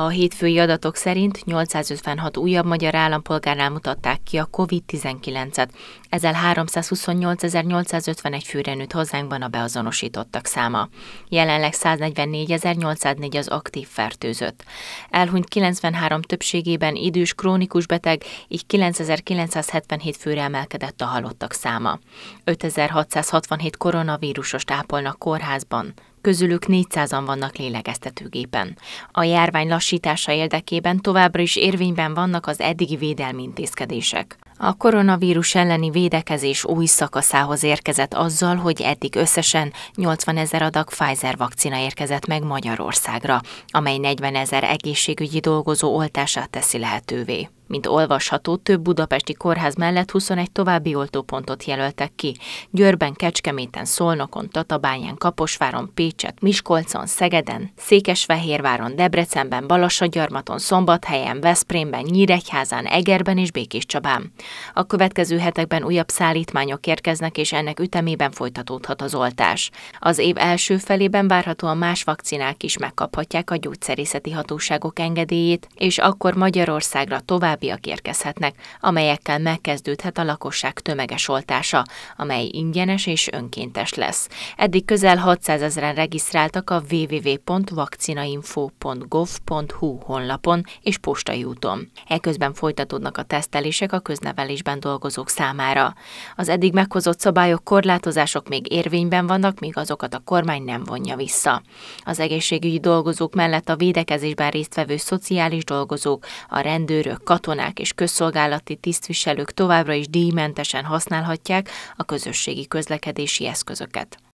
A hétfői adatok szerint 856 újabb magyar állampolgárnál mutatták ki a COVID-19-et, ezzel 328.851 főre nőtt hazánkban a beazonosítottak száma. Jelenleg 144.804 az aktív fertőzött. Elhunyt 93 többségében idős krónikus beteg, így 9.977 főre emelkedett a halottak száma. 5.667 koronavírusos tápolnak kórházban, közülük 400-an vannak lélegeztetőgépen. A járvány lassítása érdekében továbbra is érvényben vannak az eddigi védelmi intézkedések a koronavírus elleni védekezés új szakaszához érkezett azzal, hogy eddig összesen 80 ezer adag Pfizer vakcina érkezett meg Magyarországra, amely 40 ezer egészségügyi dolgozó oltását teszi lehetővé. Mint olvasható, több budapesti kórház mellett 21 további oltópontot jelöltek ki. Győrben, Kecskeméten, Szolnokon, Tatabányán, Kaposváron, Pécset, Miskolcon, Szegeden, Székesfehérváron, Debrecenben, Balassagyarmaton, Szombathelyen, Veszprémben, Nyíregyházán, Egerben és Békés Csabán. A következő hetekben újabb szállítmányok érkeznek, és ennek ütemében folytatódhat az oltás. Az év első felében várhatóan más vakcinák is megkaphatják a gyógyszerészeti hatóságok engedélyét, és akkor Magyarországra továbbiak érkezhetnek, amelyekkel megkezdődhet a lakosság tömeges oltása, amely ingyenes és önkéntes lesz. Eddig közel 600 ezeren regisztráltak a www.vaccinainfo.gov.hu honlapon és postai úton. Eközben folytatódnak a tesztelések a közneve termelésben dolgozók számára. Az eddig meghozott szabályok, korlátozások még érvényben vannak, míg azokat a kormány nem vonja vissza. Az egészségügyi dolgozók mellett a védekezésben résztvevő szociális dolgozók, a rendőrök, katonák és közszolgálati tisztviselők továbbra is díjmentesen használhatják a közösségi közlekedési eszközöket.